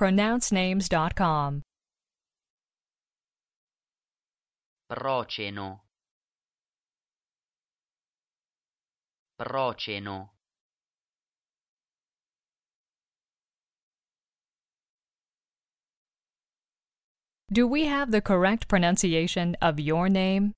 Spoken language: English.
pronouncenames.com. Proceno. Proceno. Do we have the correct pronunciation of your name?